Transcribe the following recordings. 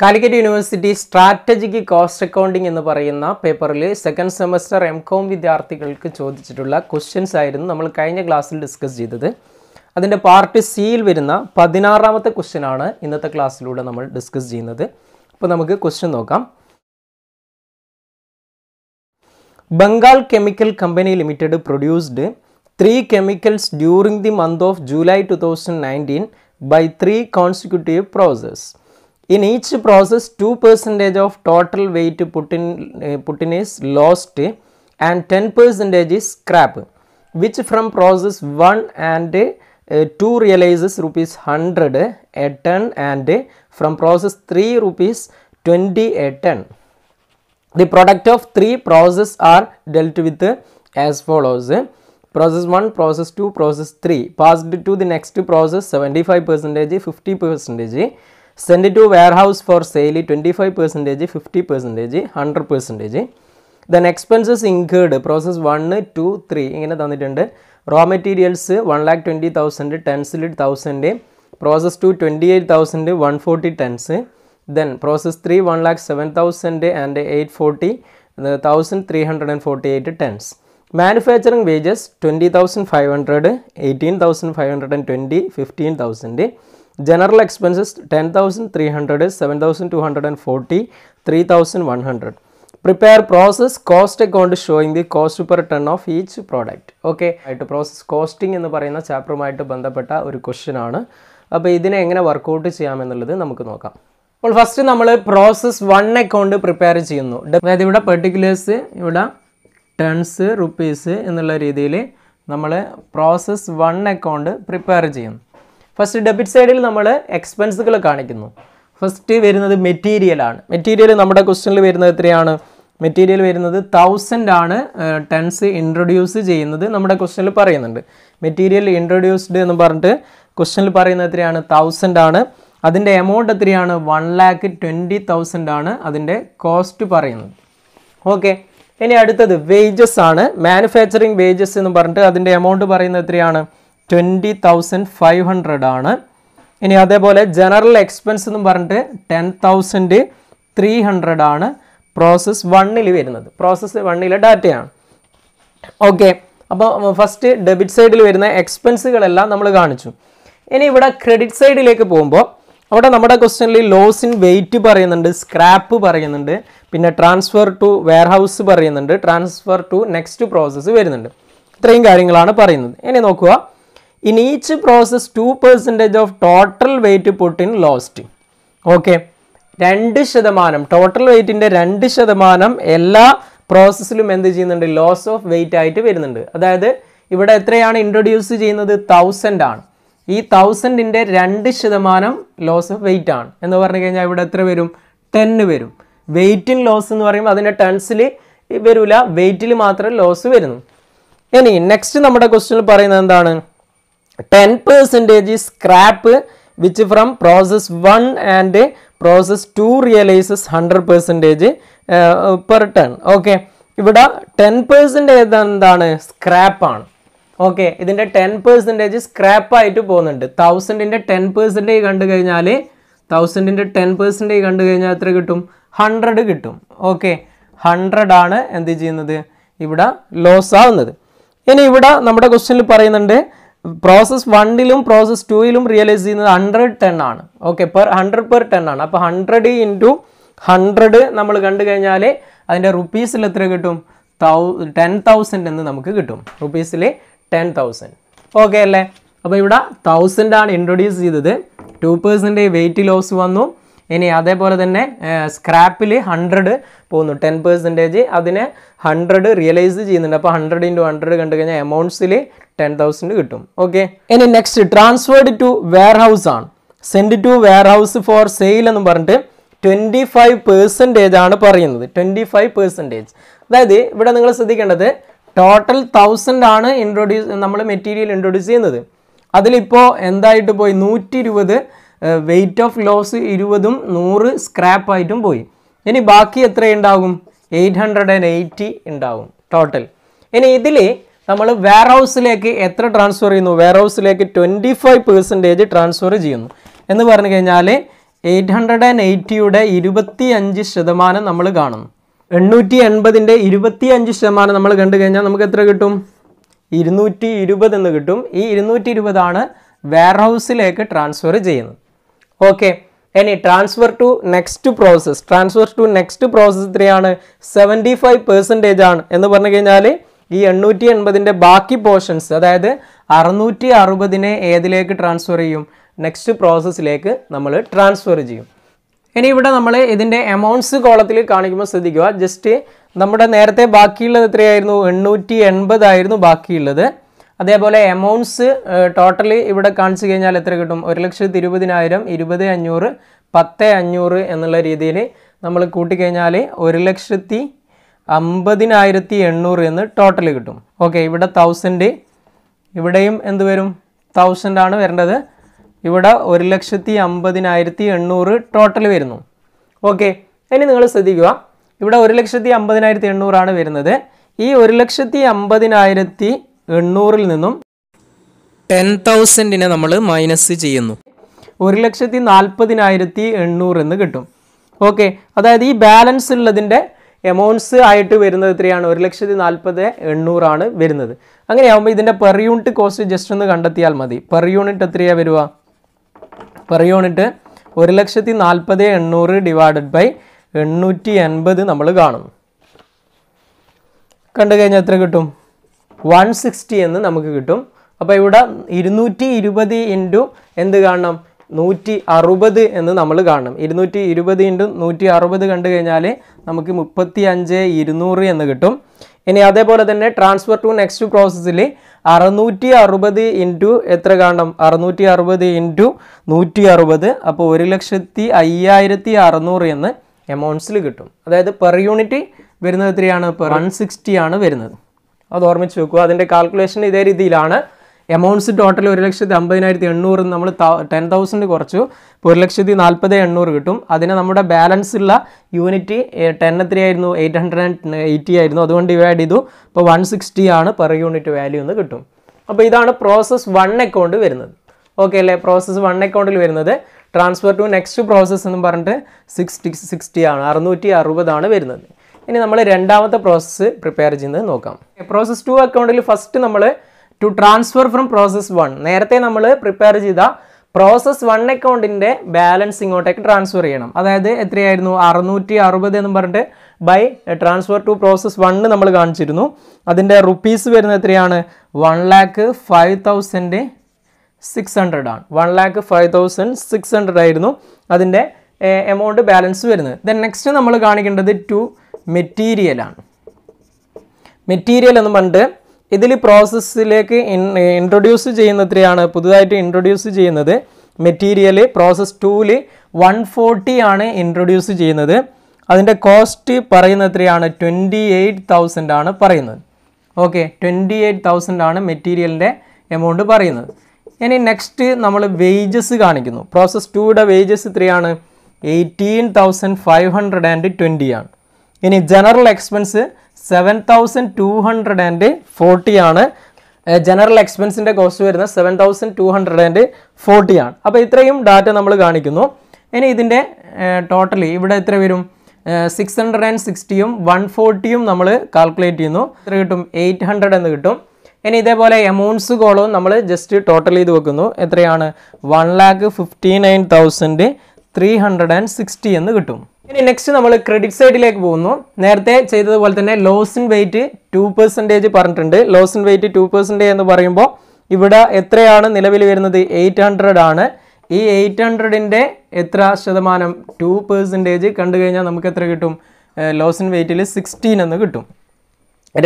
Calicut university strategic cost accounting എന്ന് പറയുന്ന പേപ്പറിൽ സെക്കൻഡ് സെമസ്റ്റർ എം കോം വിദ്യാർത്ഥികൾക്ക് ചോദിച്ചിട്ടുള്ള ക്വസ്റ്റ്യൻസ് ആയിരുന്നു നമ്മൾ കഴിഞ്ഞ ക്ലാസ്സിൽ ഡിസ്കസ് ചെയ്തത് അതിൻ്റെ പാർട്ട് സിയിൽ വരുന്ന പതിനാറാമത്തെ ആണ് ഇന്നത്തെ ക്ലാസ്സിലൂടെ നമ്മൾ ഡിസ്കസ് ചെയ്യുന്നത് അപ്പോൾ നമുക്ക് ക്വസ്റ്റ്യൻ നോക്കാം Bengal chemical company limited produced three chemicals during the month of July two thousand nineteen by three consecutive process In each process, 2 percentage of total weight put in, uh, put in is lost and 10 percentage is scrap, which from process 1 and uh, 2 realizes rupees 100 a ton and eh, from process 3 rupees 20 a ton. The product of 3 processes are dealt with as follows process 1 process 2 process 3 passed to the next process 75 percentage 50 percentage send to warehouse for sale twenty five percentage fifty percentage hundred percentage then expenses incurred process one two three ഇങ്ങനെ തന്നിട്ടുണ്ട് raw materials one lakh twenty thousand ടെൻസിൽ thousand process two twenty eight thousand one forty tens then process three one lakh seven thousand and eight forty thousand three hundred and forty eight tens manufacturing wages twenty thousand five hundred eighteen thousand five hundred and twenty fifteen thousand general expenses ten thousand three hundred seven thousand two hundred and forty three thousand one hundred prepare process cost account showing the cost per ton of each product okay ആയിട്ട് process costing എന്ന് പറയുന്ന ചാപ്റ്ററുമായിട്ട് ബന്ധപ്പെട്ട ഒരു question ആണ് അപ്പോൾ ഇതിനെ എങ്ങനെ workout ചെയ്യാമെന്നുള്ളത് നമുക്ക് നോക്കാം അപ്പോൾ ഫസ്റ്റ് നമ്മൾ പ്രോസസ് വൺ അക്കൗണ്ട് പ്രിപ്പയർ ചെയ്യുന്നു അതായത് ഇവിടെ പെർട്ടിക്കുലേഴ്സ് ഇവിടെ ടൺസ് റുപ്പീസ് എന്നുള്ള രീതിയിൽ നമ്മൾ പ്രോസസ് വൺ അക്കൗണ്ട് പ്രിപ്പയർ ചെയ്യുന്നു ഫസ്റ്റ് ഡെബിറ്റ് സൈഡിൽ നമ്മൾ എക്സ്പെൻസുകൾ കാണിക്കുന്നു ഫസ്റ്റ് വരുന്നത് മെറ്റീരിയൽ ആണ് മെറ്റീരിയൽ നമ്മുടെ ക്വസ്റ്റ്യനിൽ വരുന്നത് എത്രയാണ് മെറ്റീരിയൽ വരുന്നത് തൗസൻഡ് ആണ് ടെൻസ് ഇൻട്രൊഡ്യൂസ് ചെയ്യുന്നത് നമ്മുടെ ക്വസ്റ്റ്യനിൽ പറയുന്നുണ്ട് മെറ്റീരിയൽ ഇൻട്രൊഡ്യൂസ്ഡ് എന്ന് പറഞ്ഞിട്ട് ക്വസ്റ്റ്യനിൽ പറയുന്നത് എത്രയാണ് തൗസൻഡ് ആണ് അതിൻ്റെ എമൗണ്ട് എത്രയാണ് വൺ ലാക്ക് ട്വൻറ്റി തൗസൻഡ് ആണ് അതിൻ്റെ കോസ്റ്റ് പറയുന്നത് ഓക്കെ ഇനി അടുത്തത് വേജസ് ആണ് മാനുഫാക്ചറിങ് വേജസ് എന്ന് പറഞ്ഞിട്ട് അതിൻ്റെ എമൗണ്ട് പറയുന്നത് എത്രയാണ് ട്വൻറ്റി തൗസൻഡ് ഫൈവ് ഹൺഡ്രഡ് ആണ് ഇനി അതേപോലെ ജനറൽ എക്സ്പെൻസ് എന്ന് പറഞ്ഞിട്ട് ടെൻ തൗസൻഡ് ത്രീ ഹൺഡ്രഡ് ആണ് പ്രോസസ്സ് വണ്ണിൽ വരുന്നത് പ്രോസസ്സ് വണ്ണിലെ ഡാറ്റയാണ് ഓക്കെ അപ്പോൾ ഫസ്റ്റ് ഡെബിറ്റ് സൈഡിൽ വരുന്ന എക്സ്പെൻസുകളെല്ലാം നമ്മൾ കാണിച്ചു ഇനി ഇവിടെ ക്രെഡിറ്റ് സൈഡിലേക്ക് പോകുമ്പോൾ അവിടെ നമ്മുടെ ക്വസ്റ്റ്യനിൽ ലോസ് ഇൻ വെയിറ്റ് പറയുന്നുണ്ട് സ്ക്രാപ്പ് പറയുന്നുണ്ട് പിന്നെ ട്രാൻസ്ഫർ ടു വെയർഹൗസ് പറയുന്നുണ്ട് ട്രാൻസ്ഫർ ടു നെക്സ്റ്റ് പ്രോസസ്സ് വരുന്നുണ്ട് ഇത്രയും കാര്യങ്ങളാണ് പറയുന്നത് ഇനി നോക്കുക in each process 2 percentage of total weight put in lost okay രണ്ട് ശതമാനം ടോട്ടൽ വെയ്റ്റിൻ്റെ രണ്ട് ശതമാനം എല്ലാ പ്രോസസ്സിലും എന്ത് ചെയ്യുന്നുണ്ട് ലോസ് ഓഫ് വെയ്റ്റ് ആയിട്ട് വരുന്നുണ്ട് അതായത് ഇവിടെ എത്രയാണ് ഇൻട്രൊഡ്യൂസ് ചെയ്യുന്നത് തൗസൻഡ് ആണ് ഈ തൗസൻഡിൻ്റെ രണ്ട് ശതമാനം ലോസ് ഓഫ് വെയ്റ്റ് ആണ് എന്ന് പറഞ്ഞു കഴിഞ്ഞാൽ ഇവിടെ എത്ര വരും ടെന്ന് വരും വെയ്റ്റിൻ ലോസ് എന്ന് പറയുമ്പോൾ അതിൻ്റെ ടൺസിൽ വരില്ല വെയ്റ്റിൽ മാത്രം ലോസ് വരുന്നു ഇനി നെക്സ്റ്റ് നമ്മുടെ ക്വസ്റ്റ്യനിൽ പറയുന്നത് എന്താണ് ten percentage scrap which from process one and process two realises hundred percentage per ton okay ഇവിടെ ടെൻ പെർസെൻറ്റേജ് എന്താണ് സ്ക്രാപ്പാണ് ഓക്കെ ഇതിൻ്റെ ടെൻ പെർസെൻറ്റേജ് സ്ക്രാപ്പായിട്ട് പോകുന്നുണ്ട് തൗസൻഡിൻ്റെ ടെൻ പെർസെൻറ്റേജ് കണ്ടു കഴിഞ്ഞാൽ തൗസൻഡിൻ്റെ ടെൻ പെർസെൻറ്റേജ് കണ്ടു കഴിഞ്ഞാൽ എത്ര കിട്ടും ഹൺഡ്രഡ് കിട്ടും ഓക്കെ ഹൺഡ്രഡ് ആണ് എന്ത് ചെയ്യുന്നത് ഇവിടെ ലോസ് ആവുന്നത് ഇനി ഇവിടെ നമ്മുടെ ക്വസ്റ്റ്യനിൽ പറയുന്നുണ്ട് പ്രോസസ് വണ്ണിലും പ്രോസസ് ടുയിലും റിയലൈസ് ചെയ്യുന്നത് ഹൺഡ്രഡ് ടെൻ ആണ് okay per hundred per ten ആണ് അപ്പോൾ ഹൺഡ്രഡ് ഇൻറ്റു ഹൺഡ്രഡ് നമ്മൾ കണ്ടു കഴിഞ്ഞാൽ അതിൻ്റെ റുപ്പീസിൽ എത്ര കിട്ടും തൗ ടെൻ തൗസൻഡ് എന്ന് നമുക്ക് കിട്ടും റുപ്പീസിൽ ടെൻ തൗസൻഡ് ഓക്കെ അല്ലേ അപ്പോൾ ഇവിടെ തൗസൻഡ് ആണ് ഇൻട്രൊഡ്യൂസ് ചെയ്തത് ടു പേഴ്സൻ്റെ വെയിറ്റ് ലോസ് വന്നു ഇനി അതേപോലെ തന്നെ സ്ക്രാപ്പിൽ ഹൺഡ്രഡ് പോകുന്നു ടെൻ പെർസെൻറ്റേജ് അതിന് ഹൺഡ്രഡ് റിയലൈസ് ചെയ്യുന്നുണ്ട് അപ്പോൾ ഹൺഡ്രഡ് ഇൻറ്റു ഹൺഡ്രഡ് കണ്ടു കഴിഞ്ഞാൽ എമൗണ്ട്സിൽ ടെൻ തൗസൻഡ് കിട്ടും ഓക്കെ ഇനി next transferred to warehouse ആണ് send to warehouse for sale എന്ന് പറഞ്ഞിട്ട് ട്വൻറ്റി ഫൈവ് പേഴ്സൻറ്റേജ് ആണ് പറയുന്നത് ട്വൻറ്റി ഫൈവ് പേഴ്സൻറ്റേജ് അതായത് ഇവിടെ നിങ്ങൾ ശ്രദ്ധിക്കേണ്ടത് ടോട്ടൽ തൗസൻഡ് ആണ് ഇൻട്രൊഡ്യൂസ് നമ്മൾ മെറ്റീരിയൽ ഇൻട്രൊഡ്യൂസ് ചെയ്യുന്നത് അതിലിപ്പോൾ എന്തായിട്ട് പോയി നൂറ്റി ഇരുപത് വെയ്റ്റ് ഓഫ് ലോസ് ഇരുപതും നൂറ് സ്ക്രാപ്പായിട്ടും പോയി ഇനി ബാക്കി എത്ര ഉണ്ടാകും എയ്റ്റ് ഹൺഡ്രഡ് ആൻഡ് എയ്റ്റി ഉണ്ടാകും ടോട്ടൽ ഇനി ഇതിൽ നമ്മൾ വെയർ ഹൗസിലേക്ക് എത്ര ട്രാൻസ്ഫർ ചെയ്യുന്നു വെയർ ഹൗസിലേക്ക് ട്വൻറ്റി ഫൈവ് പെർസെൻറ്റേജ് ട്രാൻസ്ഫർ ചെയ്യുന്നു എന്ന് പറഞ്ഞു കഴിഞ്ഞാൽ എയ്റ്റ് ഹൺഡ്രഡ് ആൻഡ് എയ്റ്റിയുടെ ഇരുപത്തി അഞ്ച് ശതമാനം നമ്മൾ കാണുന്നു എണ്ണൂറ്റി എൺപതിൻ്റെ ഇരുപത്തി അഞ്ച് ശതമാനം നമ്മൾ കണ്ടു കഴിഞ്ഞാൽ നമുക്ക് എത്ര കിട്ടും ഇരുന്നൂറ്റി ഇരുപത് എന്ന് കിട്ടും ഈ ഇരുന്നൂറ്റി ഇരുപതാണ് വെയർ ഹൗസിലേക്ക് ട്രാൻസ്ഫർ ചെയ്യുന്നത് ഓക്കെ ഇനി transfer to next process transfer to next process ഇത്രയാണ് സെവൻറ്റി ഫൈവ് പെർസെൻറ്റേജ് ആണ് എന്ന് പറഞ്ഞു കഴിഞ്ഞാൽ ഈ എണ്ണൂറ്റി എൺപതിൻ്റെ ബാക്കി പോർഷൻസ് അതായത് അറുന്നൂറ്റി അറുപതിനെ ഏതിലേക്ക് ട്രാൻസ്ഫർ ചെയ്യും നെക്സ്റ്റ് പ്രോസസ്സിലേക്ക് നമ്മൾ ട്രാൻസ്ഫർ ചെയ്യും ഇനി ഇവിടെ നമ്മൾ ഇതിൻ്റെ എമൗണ്ട്സ് കോളത്തിൽ കാണിക്കുമ്പോൾ ശ്രദ്ധിക്കുക ജസ്റ്റ് നമ്മുടെ നേരത്തെ ബാക്കിയുള്ളത് എത്രയായിരുന്നു എണ്ണൂറ്റി എൺപതായിരുന്നു ബാക്കിയുള്ളത് അതേപോലെ എമൗണ്ട്സ് ടോട്ടലി ഇവിടെ കാണിച്ചു കഴിഞ്ഞാൽ എത്ര കിട്ടും ഒരു ലക്ഷത്തി ഇരുപതിനായിരം ഇരുപത് അഞ്ഞൂറ് പത്ത് അഞ്ഞൂറ് എന്നുള്ള രീതിയിൽ നമ്മൾ കൂട്ടിക്കഴിഞ്ഞാൽ ഒരു ലക്ഷത്തി അമ്പതിനായിരത്തി എണ്ണൂറ് എന്ന് ടോട്ടൽ കിട്ടും ഓക്കെ ഇവിടെ തൗസൻഡ് ഇവിടെയും എന്ത് വരും തൗസൻഡ് ആണ് വരേണ്ടത് ഇവിടെ ഒരു ലക്ഷത്തി അമ്പതിനായിരത്തി എണ്ണൂറ് ടോട്ടൽ വരുന്നു ഓക്കെ ഇനി നിങ്ങൾ ശ്രദ്ധിക്കുക ഇവിടെ ഒരു ലക്ഷത്തി അമ്പതിനായിരത്തി എണ്ണൂറാണ് വരുന്നത് ഈ ഒരു ലക്ഷത്തി അമ്പതിനായിരത്തി എണ്ണൂറിൽ നിന്നും ടെൻ തൗസൻഡിനെ നമ്മൾ മൈനസ് ചെയ്യുന്നു ഒരു ലക്ഷത്തി നാൽപ്പതിനായിരത്തി എണ്ണൂറ് എന്ന് കിട്ടും ഓക്കെ അതായത് ഈ ബാലൻസ് ഉള്ളതിൻ്റെ എമൗണ്ട്സ് ആയിട്ട് വരുന്നത് എത്രയാണ് ഒരു ലക്ഷത്തി നാൽപ്പത് എണ്ണൂറാണ് വരുന്നത് അങ്ങനെയാകുമ്പോൾ ഇതിൻ്റെ പെർ യൂണിറ്റ് കോസ്റ്റ് ജസ്റ്റ് ഒന്ന് കണ്ടെത്തിയാൽ മതി പെർ യൂണിറ്റ് എത്രയാണ് വരിക പെർ യൂണിറ്റ് ഒരു ലക്ഷത്തി നാൽപ്പത് എണ്ണൂറ് ഡിവൈഡഡ് ബൈ എണ്ണൂറ്റി എൺപത് നമ്മൾ കാണും കണ്ടു കഴിഞ്ഞാൽ എത്ര കിട്ടും വൺ സിക്സ്റ്റി എന്ന് നമുക്ക് കിട്ടും അപ്പോൾ ഇവിടെ ഇരുന്നൂറ്റി ഇരുപത് ഇൻറ്റു എന്ത് കാണണം നൂറ്റി അറുപത് എന്ന് നമ്മൾ കാണണം ഇരുന്നൂറ്റി ഇരുപത് ഇൻറ്റു നൂറ്റി അറുപത് കണ്ടു കഴിഞ്ഞാൽ നമുക്ക് മുപ്പത്തി അഞ്ച് ഇരുന്നൂറ് എന്ന് കിട്ടും ഇനി അതേപോലെ തന്നെ ട്രാൻസ്ഫർ ടു നെക്സ്റ്റ് പ്രോസസ്സിൽ അറുന്നൂറ്റി അറുപത് ഇൻറ്റു എത്ര കാണണം അറുന്നൂറ്റി അറുപത് ഇൻറ്റു നൂറ്റി അറുപത് അപ്പോൾ ഒരു ലക്ഷത്തി അയ്യായിരത്തി അറുന്നൂറ് എന്ന് എമൗണ്ട്സിൽ കിട്ടും അതായത് പെർ യൂണിറ്റ് വരുന്നത് എത്രയാണ് പെർ വൺ സിക്സ്റ്റി ആണ് വരുന്നത് അത് ഓർമ്മിച്ച് വെക്കുക അതിൻ്റെ കാൽക്കുലേഷൻ ഇതേ രീതിയിലാണ് എമൗണ്ട്സ് ടോട്ടൽ ഒരു ലക്ഷത്തി അമ്പതിനായിരത്തി എണ്ണൂറ് നമ്മൾ ടെൻ തൗസൻഡ് കുറച്ചു ഇപ്പോൾ ഒരു ലക്ഷത്തി നാൽപ്പത് എണ്ണൂറ് കിട്ടും അതിന് നമ്മുടെ ബാലൻസ് ഉള്ള യൂണിറ്റ് ടെൻ ത്രീ ആയിരുന്നു എയ്റ്റ് ഹൺഡ്രഡ് ആൻഡ് എയ്റ്റി ആയിരുന്നു അതുകൊണ്ട് ഡിവൈഡ് ചെയ്തു ഇപ്പോൾ വൺ സിക്സ്റ്റി ആണ് പെർ യൂണിറ്റ് വാല്യൂ എന്ന് കിട്ടും അപ്പോൾ ഇതാണ് പ്രോസസ്സ് വൺ അക്കൗണ്ട് വരുന്നത് ഓക്കെ അല്ലേ പ്രോസസ്സ് വൺ അക്കൗണ്ടിൽ വരുന്നത് ട്രാൻസ്ഫർ ടു നെക്സ്റ്റ് പ്രോസസ്സ് എന്ന് പറഞ്ഞിട്ട് സിക്സ്റ്റി സിക്സ്റ്റി ആണ് അറുന്നൂറ്റി അറുപതാണ് വരുന്നത് ഇനി നമ്മൾ രണ്ടാമത്തെ പ്രോസസ്സ് പ്രിപ്പയർ ചെയ്യുന്നത് നോക്കാം പ്രോസസ് ടു അക്കൗണ്ടിൽ ഫസ്റ്റ് നമ്മൾ two transfer from process one നേരത്തെ നമ്മൾ പ്രിപ്പയർ ചെയ്ത പ്രോസസ് വൺ അക്കൗണ്ടിൻ്റെ ബാലൻസ് ഇങ്ങോട്ടേക്ക് ട്രാൻസ്ഫർ ചെയ്യണം അതായത് എത്രയായിരുന്നു അറുന്നൂറ്റി അറുപത് എന്ന് പറഞ്ഞിട്ട് by transfer to process one നമ്മൾ കാണിച്ചിരുന്നു അതിൻ്റെ റുപ്പീസ് വരുന്നത് എത്രയാണ് one lakh five thousand six hundred ആണ് one lakh five thousand six hundred ആയിരുന്നു അതിൻ്റെ എമൗണ്ട് ബാലൻസ് വരുന്നത് ദെൻ നെക്സ്റ്റ് നമ്മൾ കാണിക്കേണ്ടത് ടു മെറ്റീരിയലാണ് മെറ്റീരിയൽ എന്ന് പറഞ്ഞിട്ട് ഇതിൽ പ്രോസസ്സിലേക്ക് ഇൻട്രൊഡ്യൂസ് ചെയ്യുന്നത്രയാണ് പുതുതായിട്ട് ഇൻട്രൊഡ്യൂസ് ചെയ്യുന്നത് മെറ്റീരിയൽ പ്രോസസ് ടൂല് വൺ ഫോർട്ടി ആണ് ഇൻട്രൊഡ്യൂസ് ചെയ്യുന്നത് അതിൻ്റെ കോസ്റ്റ് പറയുന്നത്രയാണ് ട്വൻറ്റി എയ്റ്റ് തൗസൻഡ് ആണ് പറയുന്നത് ഓക്കെ ട്വൻറ്റി എയ്റ്റ് തൗസൻഡ് ആണ് മെറ്റീരിയലിൻ്റെ എമൗണ്ട് പറയുന്നത് ഇനി നെക്സ്റ്റ് നമ്മൾ വേജസ് കാണിക്കുന്നു പ്രോസസ് ടൂയുടെ വേജസ് ഇത്രയാണ് eighteen thousand five hundred and twenty ആണ് ഇനി general expense seven thousand two hundred and forty ആണ് ജനറൽ എക്സ്പെൻസിൻ്റെ കോസ്റ്റ് വരുന്നത് seven thousand two hundred and forty ആണ് അപ്പോൾ ഇത്രയും ഡാറ്റ നമ്മൾ കാണിക്കുന്നു ഇനി ഇതിൻ്റെ ടോട്ടലി ഇവിടെ എത്ര വരും സിക്സ് ഹൺഡ്രഡ് ആൻഡ് സിക്സ്റ്റിയും വൺ ഫോർട്ടിയും നമ്മൾ കാൽക്കുലേറ്റ് ചെയ്യുന്നു എത്ര കിട്ടും എയ്റ്റ് ഹൺഡ്രഡ് എന്ന് കിട്ടും ഇനി ഇതേപോലെ എമൗണ്ട്സ് കോളവും നമ്മൾ ജസ്റ്റ് ടോട്ടൽ ചെയ്ത് വെക്കുന്നു എത്രയാണ് one lakh fifty nine thousand three hundred and sixty എന്ന് കിട്ടും ഇനി നെക്സ്റ്റ് നമ്മൾ ക്രെഡിറ്റ് സൈഡിലേക്ക് പോകുന്നു നേരത്തെ ചെയ്തതുപോലെ തന്നെ loss in weight two percentage പറഞ്ഞിട്ടുണ്ട് loss in weight two percentage എന്ന് പറയുമ്പോൾ ഇവിടെ എത്രയാണ് നിലവിൽ വരുന്നത് എയ്റ്റ് ഹൺഡ്രഡ് ആണ് ഈ എയ്റ്റ് ഹൺഡ്രഡിൻ്റെ എത്ര ശതമാനം ടു പെർസെൻറ്റേജ് കണ്ടു കഴിഞ്ഞാൽ നമുക്ക് എത്ര കിട്ടും ലോസ് ഇൻ വെയിറ്റിൽ സിക്സ്റ്റീൻ എന്ന് കിട്ടും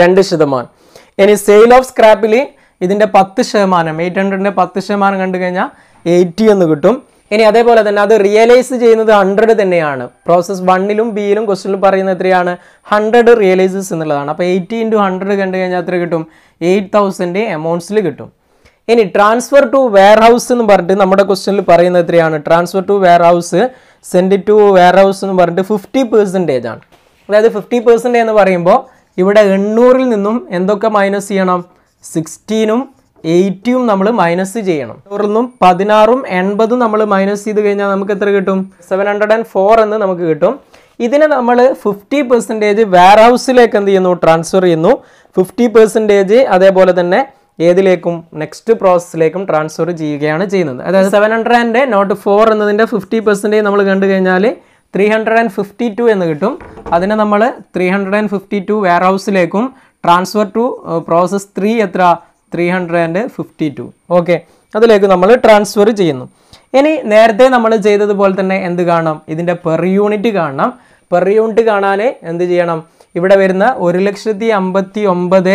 രണ്ട് ശതമാനം ഇനി സെയിൽ ഓഫ് സ്ക്രാപ്പിൽ ഇതിൻ്റെ പത്ത് ശതമാനം എയ്റ്റ് ഹൺഡ്രഡിൻ്റെ പത്ത് ശതമാനം കണ്ടു കഴിഞ്ഞാൽ എയ്റ്റി എന്ന് കിട്ടും ഇനി അതേപോലെ തന്നെ അത് റിയലൈസ് ചെയ്യുന്നത് ഹൺഡ്രഡ് തന്നെയാണ് പ്രോസസ് വണ്ണിലും ബിയിലും ക്വസ്റ്റിലും പറയുന്നത് എത്രയാണ് ഹൺഡ്രഡ് റിയലൈസസ് എന്നുള്ളതാണ് അപ്പോൾ എയ്റ്റി ഇൻറ്റു ഹൺഡ്രഡ് കണ്ടു കഴിഞ്ഞാൽ എത്ര കിട്ടും എയ്റ്റ് തൗസൻഡ് എമൗണ്ട്സിൽ കിട്ടും ഇനി ട്രാൻസ്ഫർ ടു വെയർ ഹൗസ് എന്ന് പറഞ്ഞിട്ട് നമ്മുടെ ക്വസ്റ്റനിൽ പറയുന്നത് എത്രയാണ് transfer to warehouse send to warehouse എന്ന് പറഞ്ഞിട്ട് ഫിഫ്റ്റി പെർസെൻറ്റേജ് ആണ് അതായത് ഫിഫ്റ്റി പെർസെൻറ്റേജ് എന്ന് പറയുമ്പോൾ ഇവിടെ എണ്ണൂറിൽ നിന്നും എന്തൊക്കെ മൈനസ് ചെയ്യണം സിക്സ്റ്റീനും എയ്റ്റിയും നമ്മൾ മൈനസ് ചെയ്യണം തുറന്നും പതിനാറും എൺപതും നമ്മൾ മൈനസ് ചെയ്ത് കഴിഞ്ഞാൽ നമുക്ക് എത്ര കിട്ടും സെവൻ ഹൺഡ്രഡ് ആൻഡ് ഫോർ എന്ന് നമുക്ക് കിട്ടും ഇതിനെ നമ്മൾ ഫിഫ്റ്റി പെർസെൻറ്റേജ് വെയർ ഹൗസിലേക്ക് എന്ത് ചെയ്യുന്നു ട്രാൻസ്ഫർ ചെയ്യുന്നു ഫിഫ്റ്റി പെർസെൻറ്റേജ് അതേപോലെ തന്നെ ഏതിലേക്കും നെക്സ്റ്റ് പ്രോസസ്സിലേക്കും ട്രാൻസ്ഫർ ചെയ്യുകയാണ് ചെയ്യുന്നത് അതായത് seven hundred and nought four എന്നതിൻ്റെ ഫിഫ്റ്റി പെർസെൻറ്റേജ് നമ്മൾ കണ്ടു കഴിഞ്ഞാൽ three hundred and fifty two എന്ന് കിട്ടും അതിനെ നമ്മൾ three hundred and fifty two വെയർ ഹൗസിലേക്കും ട്രാൻസ്ഫർ ടു പ്രോസസ് ത്രീ എത്ര three hundred and fifty two okay അതിലേക്ക് നമ്മൾ ട്രാൻസ്ഫർ ചെയ്യുന്നു ഇനി നേരത്തെ നമ്മൾ ചെയ്തതുപോലെ തന്നെ എന്ത് കാണാം ഇതിൻ്റെ പെർ യൂണിറ്റ് കാണണം പെർ യൂണിറ്റ് കാണാൻ എന്ത് ചെയ്യണം ഇവിടെ വരുന്ന ഒരു ലക്ഷത്തി അമ്പത്തി ഒമ്പത്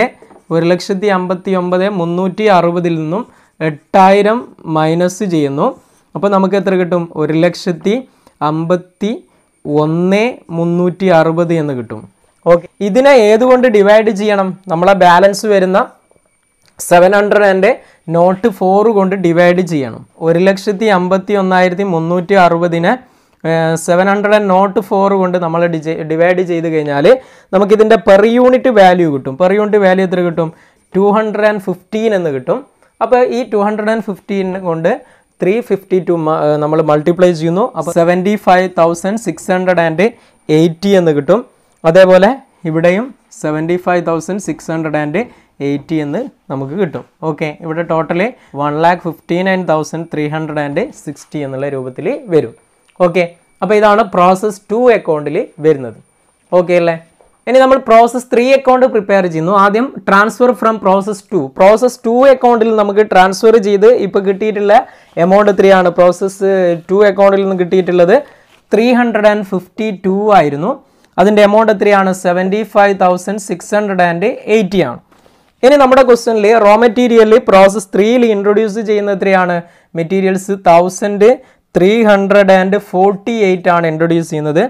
ഒരു ലക്ഷത്തി അമ്പത്തി ഒമ്പത് മുന്നൂറ്റി അറുപതിൽ നിന്നും എട്ടായിരം മൈനസ് ചെയ്യുന്നു അപ്പോൾ നമുക്ക് എത്ര കിട്ടും ഒരു ലക്ഷത്തി അമ്പത്തി ഒന്ന് മുന്നൂറ്റി അറുപത് എന്ന് കിട്ടും ഓക്കെ ഇതിനെ ഏതുകൊണ്ട് ഡിവൈഡ് ചെയ്യണം നമ്മളെ ബാലൻസ് വരുന്ന സെവൻ ഹൺഡ്രഡിൻ്റെ നോട്ട് ഫോറ് കൊണ്ട് ഡിവൈഡ് ചെയ്യണം ഒരു ലക്ഷത്തി അമ്പത്തി ഒന്നായിരത്തി മുന്നൂറ്റി അറുപതിനെ seven hundred and nought four കൊണ്ട് നമ്മൾ ഡിവൈഡ് ചെയ്ത് കഴിഞ്ഞാൽ നമുക്കിതിൻ്റെ പെർ യൂണിറ്റ് വാല്യൂ കിട്ടും പെർ യൂണിറ്റ് വാല്യൂ എത്ര കിട്ടും ടു ഹൺഡ്രഡ് ആൻഡ് ഫിഫ്റ്റീൻ എന്ന് കിട്ടും അപ്പോൾ ഈ ടു ഹൺഡ്രഡ് ആൻഡ് ഫിഫ്റ്റീൻ കൊണ്ട് ത്രീ ഫിഫ്റ്റി ടു നമ്മൾ മൾട്ടിപ്ലൈ ചെയ്യുന്നു അപ്പോൾ seventy five thousand six hundred and eighty എന്ന് കിട്ടും അതേപോലെ ഇവിടെയും seventy five thousand six hundred and eighty എന്ന് നമുക്ക് കിട്ടും ഓക്കെ ഇവിടെ total one lakh fifty nine thousand three hundred and sixty എന്നുള്ള രൂപത്തിൽ വരും ഓക്കെ അപ്പോൾ ഇതാണ് പ്രോസസ് ടു അക്കൗണ്ടിൽ വരുന്നത് ഓക്കെ അല്ലേ ഇനി നമ്മൾ പ്രോസസ് ത്രീ അക്കൗണ്ട് പ്രിപ്പയർ ചെയ്യുന്നു ആദ്യം transfer from process two process two അക്കൗണ്ടിൽ നമുക്ക് ട്രാൻസ്ഫർ ചെയ്ത് ഇപ്പോൾ കിട്ടിയിട്ടുള്ള എമൗണ്ട് ത്രീ ആണ് പ്രോസസ് ടു അക്കൗണ്ടിൽ നിന്ന് കിട്ടിയിട്ടുള്ളത് three hundred and fifty two ആയിരുന്നു അതിൻ്റെ എമൗണ്ട് എത്രയാണ് seventy five thousand six hundred and eighty ആണ് ഇനി നമ്മുടെ ക്വസ്റ്റനിൽ റോ മെറ്റീരിയൽ പ്രോസസ് ത്രീയിൽ ഇൻട്രൊഡ്യൂസ് ചെയ്യുന്ന എത്രയാണ് materials thousand three hundred and forty eight ആണ് ഇൻട്രൊഡ്യൂസ് ചെയ്യുന്നത്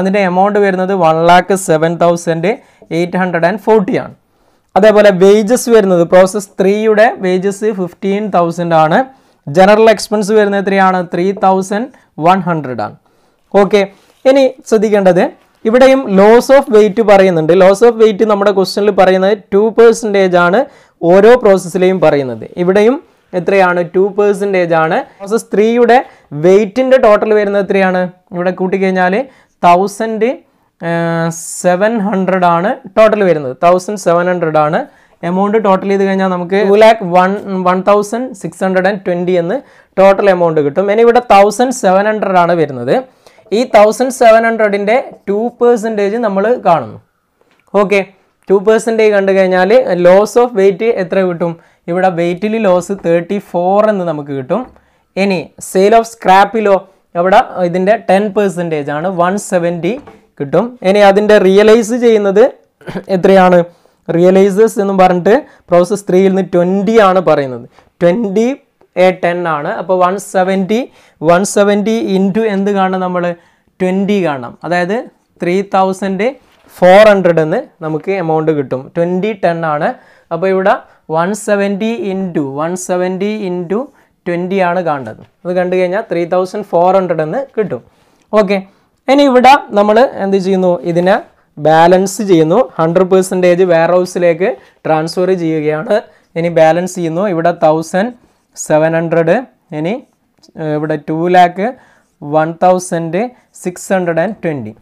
അതിൻ്റെ എമൗണ്ട് വരുന്നത് one lakh seven thousand eight hundred and forty ആണ് അതേപോലെ വേജസ് വരുന്നത് പ്രോസസ് ത്രീയുടെ വേജസ് ഫിഫ്റ്റീൻ തൗസൻഡ് ആണ് ജനറൽ എക്സ്പെൻസ് വരുന്നത് എത്രയാണ് ത്രീ തൗസൻഡ് വൺ ഹൺഡ്രഡ് ആണ് ഓക്കെ ഇനി ശ്രദ്ധിക്കേണ്ടത് ഇവിടെയും ലോസ് ഓഫ് വെയിറ്റ് പറയുന്നുണ്ട് ലോസ് ഓഫ് വെയിറ്റ് നമ്മുടെ ക്വസ്റ്റനിൽ പറയുന്നത് ടു പേഴ്സൻറ്റേജ് ആണ് ഓരോ പ്രോസസ്സിലെയും പറയുന്നത് ഇവിടെയും എത്രയാണ് ടു പേഴ്സൻറ്റേജ് ആണ് പ്രോസസ് ത്രീയുടെ വെയിറ്റിൻ്റെ ടോട്ടൽ വരുന്നത് എത്രയാണ് ഇവിടെ കൂട്ടിക്കഴിഞ്ഞാൽ തൗസൻഡ് സെവൻ ഹൺഡ്രഡ് ആണ് ടോട്ടൽ വരുന്നത് തൗസൻഡ് സെവൻ ഹൺഡ്രഡ് ആണ് എമൗണ്ട് ടോട്ടൽ ചെയ്ത് കഴിഞ്ഞാൽ നമുക്ക് two lakh one one thousand six hundred and twenty എന്ന് ടോട്ടൽ എമൗണ്ട് കിട്ടും ഇനി ഇവിടെ തൗസൻഡ് സെവൻ ഹൺഡ്രഡ് ആണ് വരുന്നത് ഈ തൗസൻഡ് സെവൻ ഹൺഡ്രഡിൻ്റെ ടു പേഴ്സൻറ്റേജ് നമ്മൾ കാണുന്നു ഓക്കെ ടു പേഴ്സൻറ്റേജ് കണ്ടു കഴിഞ്ഞാൽ ലോസ് ഓഫ് വെയിറ്റ് എത്ര കിട്ടും ഇവിടെ വെയ്റ്റിൽ ലോസ് തേർട്ടി ഫോർ എന്ന് നമുക്ക് കിട്ടും ഇനി സെയിൽ ഓഫ് സ്ക്രാപ്പിലോ ഇവിടെ ഇതിൻ്റെ ടെൻ പേഴ്സൻറ്റേജ് ആണ് വൺ സെവൻറ്റി കിട്ടും ഇനി അതിൻ്റെ റിയലൈസ് ചെയ്യുന്നത് എത്രയാണ് റിയലൈസേഴ്സ് എന്ന് പറഞ്ഞിട്ട് പ്രോസസ് ത്രീയിൽ നിന്ന് ട്വൻറ്റി ആണ് പറയുന്നത് ട്വൻറ്റി എ ടെൻ ആണ് അപ്പോൾ one seventy one seventy into എന്ത് കാണണം നമ്മൾ ട്വൻറ്റി കാണണം അതായത് ത്രീ തൗസൻഡ് ഫോർ ഹൺഡ്രഡ് എന്ന് നമുക്ക് എമൗണ്ട് കിട്ടും ട്വൻറ്റി ടെൻ ആണ് അപ്പോൾ ഇവിടെ one seventy into one seventy into twenty ആണ് കാണേണ്ടത് അത് കണ്ടു കഴിഞ്ഞാൽ ത്രീ തൗസൻഡ് ഫോർ ഹൺഡ്രഡ് എന്ന് കിട്ടും ഓക്കെ ഇനി ഇവിടെ നമ്മൾ എന്ത് ചെയ്യുന്നു ഇതിനെ ബാലൻസ് ചെയ്യുന്നു ഹൺഡ്രഡ് പെർസെൻറ്റേജ് വെയർ ഹൗസിലേക്ക് ട്രാൻസ്ഫർ ചെയ്യുകയാണ് ഇനി ബാലൻസ് ചെയ്യുന്നു ഇവിടെ തൗസൻഡ് സെവൻ ഹൺഡ്രഡ് ഇനി ഇവിടെ two lakh one thousand six hundred and twenty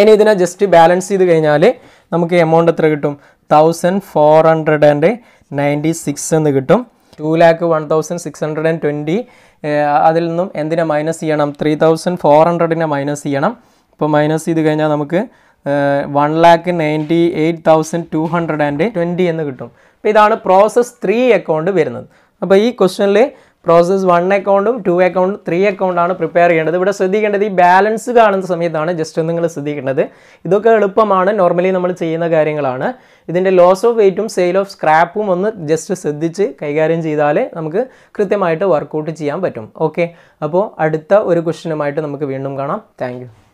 ഇനി ഇതിനെ ജസ്റ്റ് ബാലൻസ് ചെയ്ത് കഴിഞ്ഞാൽ നമുക്ക് എമൗണ്ട് എത്ര കിട്ടും thousand four hundred and ninety six എന്ന് കിട്ടും two lakh one thousand six hundred and twenty അതിൽ നിന്നും എന്തിനെ മൈനസ് ചെയ്യണം ത്രീ തൗസൻഡ് ഫോർ ഹൺഡ്രഡിനെ മൈനസ് ചെയ്യണം ഇപ്പോൾ മൈനസ് ചെയ്ത് കഴിഞ്ഞാൽ നമുക്ക് one lakh ninety eight thousand two hundred and twenty എന്ന് കിട്ടും അപ്പോൾ ഇതാണ് പ്രോസസ് ത്രീ അക്കൗണ്ട് വരുന്നത് അപ്പോൾ ഈ ക്വസ്റ്റനിൽ പ്രോസസ് വൺ അക്കൗണ്ടും ടു അക്കൗണ്ട് ത്രീ അക്കൗണ്ടാണ് പ്രിപ്പയർ ചെയ്യേണ്ടത് ഇവിടെ ശ്രദ്ധിക്കേണ്ടത് ഈ ബാലൻസ് കാണുന്ന സമയത്താണ് ജസ്റ്റ് നിങ്ങൾ ശ്രദ്ധിക്കേണ്ടത് ഇതൊക്കെ എളുപ്പമാണ് നോർമലി നമ്മൾ ചെയ്യുന്ന കാര്യങ്ങളാണ് ഇതിൻ്റെ ലോസ് ഓഫ് വെയ്റ്റും സെയിൽ ഓഫ് സ്ക്രാപ്പും ഒന്ന് ജസ്റ്റ് ശ്രദ്ധിച്ച് കൈകാര്യം ചെയ്താൽ നമുക്ക് കൃത്യമായിട്ട് വർക്കൗട്ട് ചെയ്യാൻ പറ്റും ഓക്കെ അപ്പോൾ അടുത്ത ഒരു ക്വസ്റ്റനുമായിട്ട് നമുക്ക് വീണ്ടും കാണാം താങ്ക്